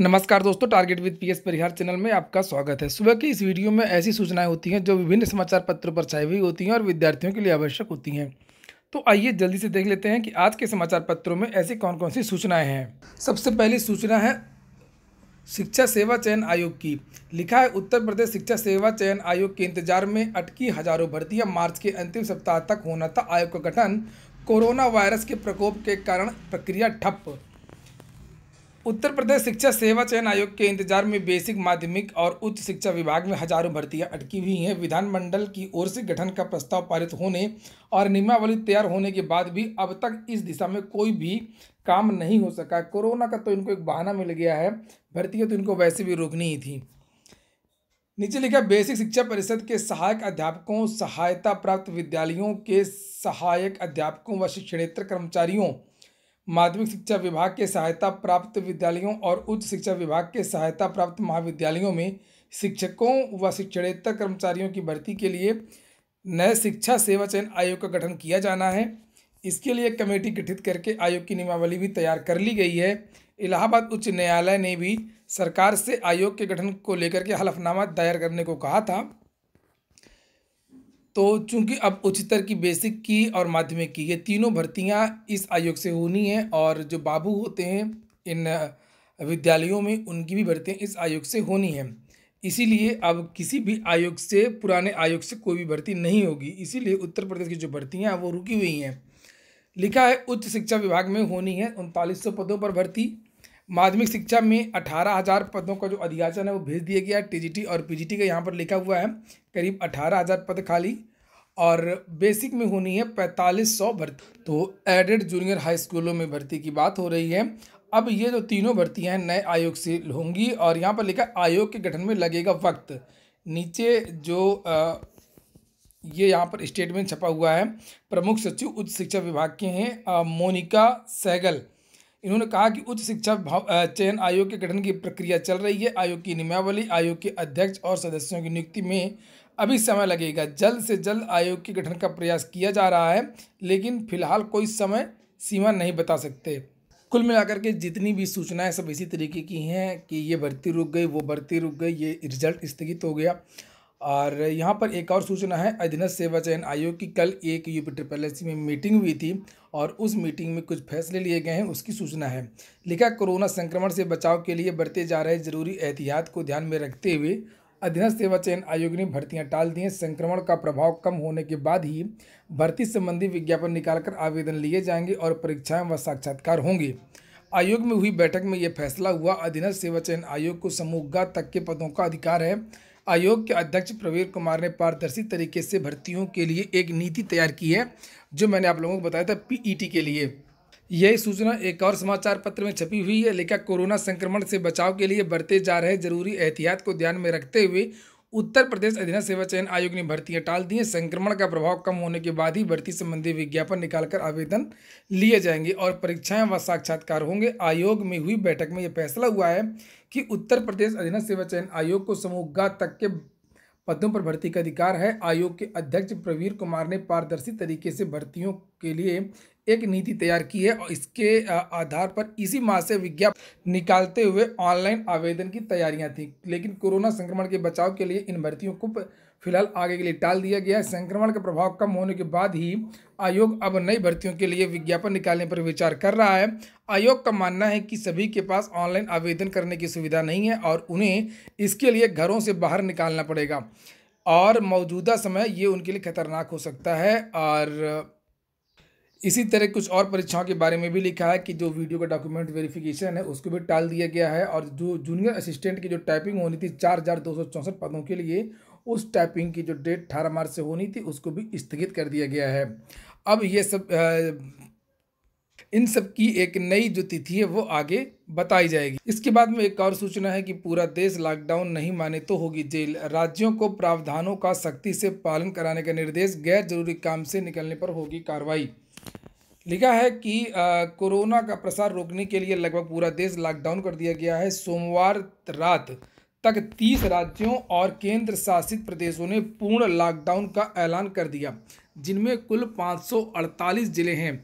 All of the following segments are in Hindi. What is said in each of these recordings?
नमस्कार दोस्तों target with PS Parihar channel में आपका स्वागत है सुबह की इस वीडियो में ऐसी सूचनाएं होती हैं जो विभिन्न समाचार पत्रों पर छाई हुई होती हैं और विद्यार्थियों के लिए आवश्यक होती हैं तो आइए जल्दी से देख लेते हैं कि आज के समाचार पत्रों में ऐसी कौन कौन सी सूचनाएं हैं सबसे पहली सूचना है शिक्षा सेवा चयन आयोग की लिखा है उत्तर प्रदेश शिक्षा सेवा चयन आयोग के इंतजार में अटकी हजारों भर्तियाँ मार्च के अंतिम सप्ताह तक होना था आयोग का गठन कोरोना वायरस के प्रकोप के कारण प्रक्रिया ठप्प उत्तर प्रदेश शिक्षा सेवा चयन आयोग के इंतजार में बेसिक माध्यमिक और उच्च शिक्षा विभाग में हजारों भर्तियां अटकी हुई हैं विधानमंडल की ओर से गठन का प्रस्ताव पारित होने और नियमावली तैयार होने के बाद भी अब तक इस दिशा में कोई भी काम नहीं हो सका कोरोना का तो इनको एक बहाना मिल गया है भर्तियाँ तो इनको वैसे भी रोकनी ही थी नीचे लिखा बेसिक शिक्षा परिषद के सहायक अध्यापकों सहायता प्राप्त विद्यालयों के सहायक अध्यापकों व शिक्षणेत्र कर्मचारियों माध्यमिक शिक्षा विभाग के सहायता प्राप्त विद्यालयों और उच्च शिक्षा विभाग के सहायता प्राप्त महाविद्यालयों में शिक्षकों व शिक्षणेतर कर्मचारियों की भर्ती के लिए नए शिक्षा सेवा चयन आयोग का गठन किया जाना है इसके लिए कमेटी गठित करके आयोग की नियमावली भी तैयार कर ली गई है इलाहाबाद उच्च न्यायालय ने भी सरकार से आयोग के गठन को लेकर के हलफनामा दायर करने को कहा था तो चूंकि अब उच्चतर की बेसिक की और माध्यमिक की ये तीनों भर्तियाँ इस आयोग से होनी है और जो बाबू होते हैं इन विद्यालयों में उनकी भी भर्तियाँ इस आयोग से होनी है इसीलिए अब किसी भी आयोग से पुराने आयोग से कोई भी भर्ती नहीं होगी इसीलिए उत्तर प्रदेश की जो भर्तियाँ वो रुकी हुई हैं लिखा है उच्च शिक्षा विभाग में होनी है उनतालीस सौ पदों पर भर्ती माध्यमिक शिक्षा में अठारह हज़ार पदों का जो अधियाचन है वो भेज दिया गया टी और पीजीटी का यहाँ पर लिखा हुआ है करीब अठारह हज़ार पद खाली और बेसिक में होनी है पैंतालीस सौ भर्ती तो एडेड जूनियर हाई स्कूलों में भर्ती की बात हो रही है अब ये जो तीनों भर्तियाँ हैं नए आयोग से होंगी और यहाँ पर लिखा आयोग के गठन में लगेगा वक्त नीचे जो आ, ये यहाँ पर स्टेटमेंट छपा हुआ है प्रमुख सचिव उच्च शिक्षा विभाग के हैं मोनिका सहगल इन्होंने कहा कि उच्च शिक्षा चयन आयोग के गठन की प्रक्रिया चल रही है आयोग की नियमावली आयोग के अध्यक्ष और सदस्यों की नियुक्ति में अभी समय लगेगा जल्द से जल्द आयोग के गठन का प्रयास किया जा रहा है लेकिन फिलहाल कोई समय सीमा नहीं बता सकते कुल मिलाकर के जितनी भी सूचनाएं सब इसी तरीके की हैं कि ये भर्ती रुक गई वो भर्ती रुक गई ये रिजल्ट स्थगित हो गया और यहाँ पर एक और सूचना है अधीनस्थ सेवा चयन आयोग की कल एक यूपी ट्रिपल एस में मीटिंग हुई थी और उस मीटिंग में कुछ फैसले लिए गए हैं उसकी सूचना है लिखा कोरोना संक्रमण से बचाव के लिए बरते जा रहे जरूरी एहतियात को ध्यान में रखते हुए अधीनस्थ सेवा चयन आयोग ने भर्तियां टाल दी हैं संक्रमण का प्रभाव कम होने के बाद ही भर्ती संबंधी विज्ञापन निकालकर आवेदन लिए जाएंगे और परीक्षाएं व साक्षात्कार होंगे आयोग में हुई बैठक में यह फैसला हुआ अधीनस्थ सेवा चयन आयोग को समूह तक के पदों का अधिकार है आयोग के अध्यक्ष प्रवीण कुमार ने पारदर्शी तरीके से भर्तियों के लिए एक नीति तैयार की है जो मैंने आप लोगों को बताया था पीईटी के लिए यही सूचना एक और समाचार पत्र में छपी हुई है लेकिन कोरोना संक्रमण से बचाव के लिए बरते जा रहे जरूरी एहतियात को ध्यान में रखते हुए उत्तर प्रदेश अधीन सेवा चयन आयोग ने भर्तियां टाल दी हैं संक्रमण का प्रभाव कम होने के बाद ही भर्ती संबंधी विज्ञापन निकालकर आवेदन लिए जाएंगे और परीक्षाएं व साक्षात्कार होंगे आयोग में हुई बैठक में यह फैसला हुआ है कि उत्तर प्रदेश अधीन सेवा चयन आयोग को समूह तक के पदों पर भर्ती का अधिकार है आयोग के अध्यक्ष प्रवीर कुमार ने पारदर्शी तरीके से भर्तियों के लिए एक नीति तैयार की है और इसके आधार पर इसी माह से विज्ञापन निकालते हुए ऑनलाइन आवेदन की तैयारियां थी लेकिन कोरोना संक्रमण के बचाव के लिए इन भर्तियों को फिलहाल आगे के लिए टाल दिया गया है संक्रमण का प्रभाव कम होने के बाद ही आयोग अब नई भर्तियों के लिए विज्ञापन निकालने पर विचार कर रहा है आयोग का मानना है कि सभी के पास ऑनलाइन आवेदन करने की सुविधा नहीं है और उन्हें इसके लिए घरों से बाहर निकालना पड़ेगा और मौजूदा समय ये उनके लिए खतरनाक हो सकता है और इसी तरह कुछ और परीक्षाओं के बारे में भी लिखा है कि जो वीडियो का डॉक्यूमेंट वेरिफिकेशन है उसको भी टाल दिया गया है और जो जूनियर असिस्टेंट की जो टाइपिंग होनी थी चार हज़ार दो सौ चौंसठ पदों के लिए उस टाइपिंग की जो डेट अठारह मार्च से होनी थी उसको भी स्थगित कर दिया गया है अब ये सब इन सब की एक नई जो तिथि है वो आगे बताई जाएगी इसके बाद में एक और सूचना है कि पूरा देश लॉकडाउन नहीं माने तो होगी जेल राज्यों को प्रावधानों का सख्ती से पालन कराने का निर्देश गैर जरूरी काम से निकलने पर होगी कार्रवाई लिखा है कि कोरोना का प्रसार रोकने के लिए लगभग पूरा देश लॉकडाउन कर दिया गया है सोमवार रात तक तीस राज्यों और केंद्र शासित प्रदेशों ने पूर्ण लॉकडाउन का ऐलान कर दिया जिनमें कुल 548 जिले हैं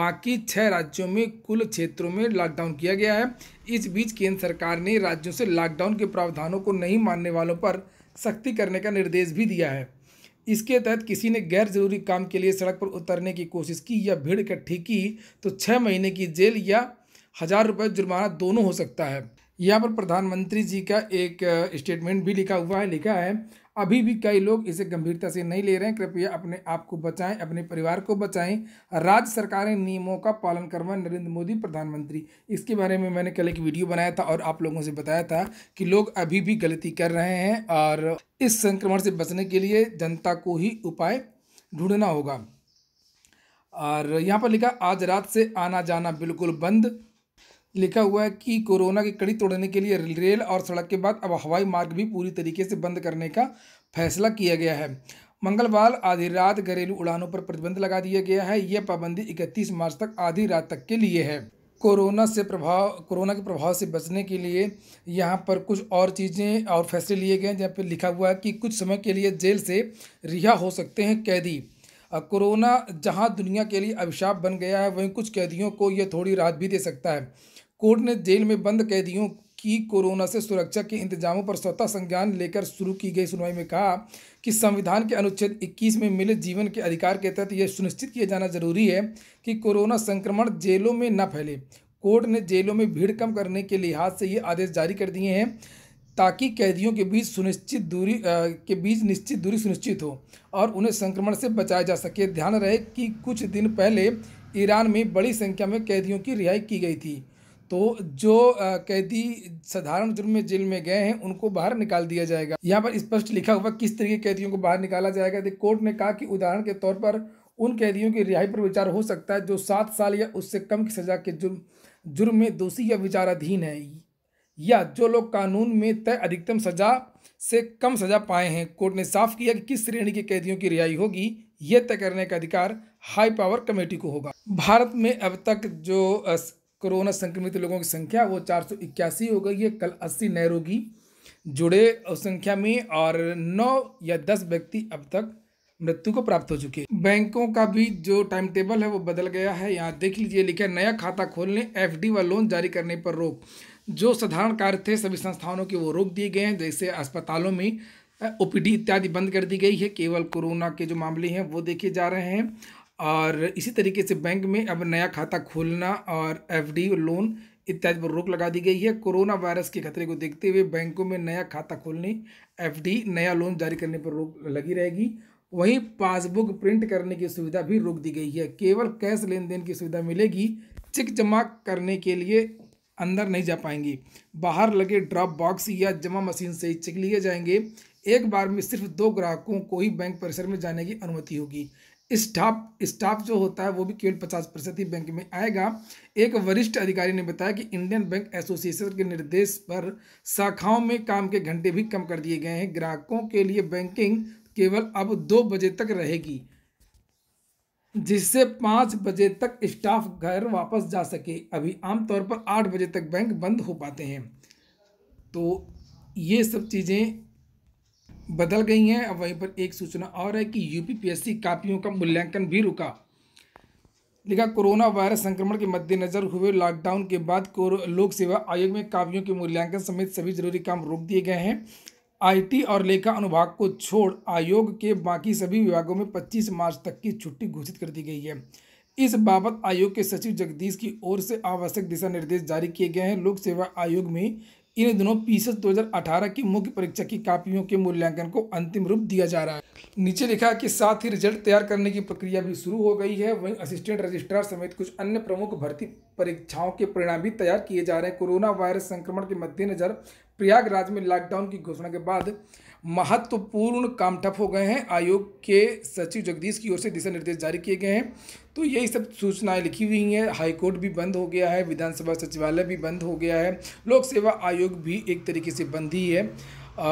बाकी छः राज्यों में कुल क्षेत्रों में लॉकडाउन किया गया है इस बीच केंद्र सरकार ने राज्यों से लॉकडाउन के प्रावधानों को नहीं मानने वालों पर सख्ती करने का निर्देश भी दिया है इसके तहत किसी ने गैर जरूरी काम के लिए सड़क पर उतरने की कोशिश की या भीड़ इकट्ठी की तो छः महीने की जेल या हज़ार रुपये जुर्माना दोनों हो सकता है यहाँ पर प्रधानमंत्री जी का एक स्टेटमेंट भी लिखा हुआ है लिखा है अभी भी कई लोग इसे गंभीरता से नहीं ले रहे हैं कृपया अपने आप को बचाएं अपने परिवार को बचाएं राज्य सरकारें नियमों का पालन करवा नरेंद्र मोदी प्रधानमंत्री इसके बारे में मैंने कल एक वीडियो बनाया था और आप लोगों से बताया था कि लोग अभी भी गलती कर रहे हैं और इस संक्रमण से बचने के लिए जनता को ही उपाय ढूंढना होगा और यहाँ पर लिखा आज रात से आना जाना बिल्कुल बंद लिखा हुआ है कि कोरोना की कड़ी तोड़ने के लिए रेल और सड़क के बाद अब हवाई मार्ग भी पूरी तरीके से बंद करने का फैसला किया गया है मंगलवार आधी रात घरेलू उड़ानों पर प्रतिबंध लगा दिया गया है यह पाबंदी 31 मार्च तक आधी रात तक के लिए है कोरोना से प्रभाव कोरोना के प्रभाव से बचने के लिए यहाँ पर कुछ और चीज़ें और फैसले लिए गए हैं जहाँ पर लिखा हुआ है कि कुछ समय के लिए जेल से रिहा हो सकते हैं कैदी कोरोना जहाँ दुनिया के लिए अभिशाप बन गया है वहीं कुछ कैदियों को यह थोड़ी राहत भी दे सकता है कोर्ट ने जेल में बंद कैदियों की कोरोना से सुरक्षा के इंतजामों पर स्वतः संज्ञान लेकर शुरू की गई सुनवाई में कहा कि संविधान के अनुच्छेद 21 में मिले जीवन के अधिकार के तहत यह सुनिश्चित किया जाना जरूरी है कि कोरोना संक्रमण जेलों में न फैले कोर्ट ने जेलों में भीड़ कम करने के लिहाज से ये आदेश जारी कर दिए हैं ताकि कैदियों के बीच सुनिश्चित दूरी आ, के बीच निश्चित दूरी सुनिश्चित हो और उन्हें संक्रमण से बचाया जा सके ध्यान रहे कि कुछ दिन पहले ईरान में बड़ी संख्या में कैदियों की रिहाई की गई थी तो जो कैदी साधारण जुर्म में जेल में गए हैं उनको बाहर निकाल दिया जाएगा यहाँ पर स्पष्ट लिखा हुआ किस तरीके कैदियों को बाहर निकाला जाएगा तो कोर्ट ने कहा कि उदाहरण के तौर पर उन कैदियों की रिहाई पर विचार हो सकता है जो सात साल या उससे कम की सजा के जुर्म जुर्म में दोषी या विचाराधीन है या जो लोग कानून में तय अधिकतम सजा से कम सजा पाए हैं कोर्ट ने साफ किया कि किस श्रेणी के कैदियों की रिहाई होगी यह तय करने का अधिकार हाई पावर कमेटी को होगा भारत में अब तक जो कोरोना संक्रमित लोगों की संख्या वो चार सौ इक्यासी हो गई है कल अस्सी नए रोगी जुड़े संख्या में और नौ या दस व्यक्ति अब तक मृत्यु को प्राप्त हो चुके हैं बैंकों का भी जो टाइम टेबल है वो बदल गया है यहाँ देख लीजिए लिखा नया खाता खोलने एफ व लोन जारी करने पर रोक जो साधारण कार्य थे सभी संस्थानों के वो रोक दिए गए हैं जैसे अस्पतालों में ओपीडी इत्यादि बंद कर दी गई है केवल कोरोना के जो मामले हैं वो देखे जा रहे हैं और इसी तरीके से बैंक में अब नया खाता खोलना और एफडी लोन इत्यादि पर रोक लगा दी गई है कोरोना वायरस के खतरे को देखते हुए बैंकों में नया खाता खोलने एफ नया लोन जारी करने पर रोक लगी रहेगी वहीं पासबुक प्रिंट करने की सुविधा भी रोक दी गई है केवल कैश लेन देन की सुविधा मिलेगी चेक जमा करने के लिए अंदर नहीं जा पाएंगी बाहर लगे ड्रॉप बॉक्स या जमा मशीन से ही चेक लिए जाएंगे एक बार में सिर्फ दो ग्राहकों को ही बैंक परिसर में जाने की अनुमति होगी स्टाफ स्टाफ जो होता है वो भी केवल पचास प्रतिशत ही बैंक में आएगा एक वरिष्ठ अधिकारी ने बताया कि इंडियन बैंक एसोसिएशन के निर्देश पर शाखाओं में काम के घंटे भी कम कर दिए गए हैं ग्राहकों के लिए बैंकिंग केवल अब दो बजे तक रहेगी जिससे पाँच बजे तक स्टाफ घर वापस जा सके अभी आमतौर पर आठ बजे तक बैंक बंद हो पाते हैं तो ये सब चीज़ें बदल गई हैं अब वहीं पर एक सूचना और है कि यूपीपीएससी कापियों का मूल्यांकन भी रुका लिखा कोरोना वायरस संक्रमण के मद्देनजर हुए लॉकडाउन के बाद लोक सेवा आयोग में कापियों के मूल्यांकन समेत सभी जरूरी काम रोक दिए गए हैं आईटी और लेखा अनुभाग को छोड़ आयोग के बाकी सभी विभागों में 25 मार्च तक की छुट्टी घोषित कर दी गई है इस बाबत आयोग के सचिव जगदीश की ओर से आवश्यक दिशा निर्देश जारी किए गए हैं लोक सेवा आयोग में इन दिनों पीसेस 2018 की मुख्य परीक्षा की कापियों के मूल्यांकन को अंतिम रूप दिया जा रहा है नीचे लिखा कि साथ ही रिजल्ट तैयार करने की प्रक्रिया भी शुरू हो गई है वहीं असिस्टेंट रजिस्ट्रार समेत कुछ अन्य प्रमुख भर्ती परीक्षाओं के परिणाम भी तैयार किए जा रहे हैं कोरोना वायरस संक्रमण के मद्देनजर प्रयागराज में लॉकडाउन की घोषणा के बाद महत्वपूर्ण काम ठप हो गए हैं आयोग के सचिव जगदीश की ओर से दिशा निर्देश जारी किए गए हैं तो यही सब सूचनाएं लिखी हुई हैं हाईकोर्ट भी बंद हो गया है विधानसभा सचिवालय भी बंद हो गया है लोक सेवा आयोग भी एक तरीके से बंद ही है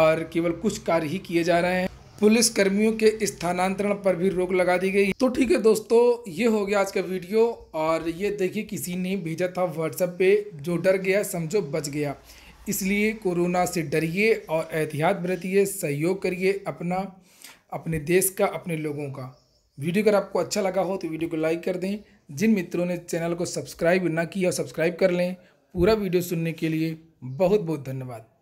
और केवल कुछ कार्य ही किए जा रहे हैं पुलिस कर्मियों के स्थानांतरण पर भी रोक लगा दी गई तो ठीक है दोस्तों ये हो गया आज का वीडियो और ये देखिए किसी ने भेजा था व्हाट्सएप पे जो डर गया समझो बच गया इसलिए कोरोना से डरिए और एहतियात बरतिए सहयोग करिए अपना अपने देश का अपने लोगों का वीडियो अगर आपको अच्छा लगा हो तो वीडियो को लाइक कर दें जिन मित्रों ने चैनल को सब्सक्राइब ना किया सब्सक्राइब कर लें पूरा वीडियो सुनने के लिए बहुत बहुत धन्यवाद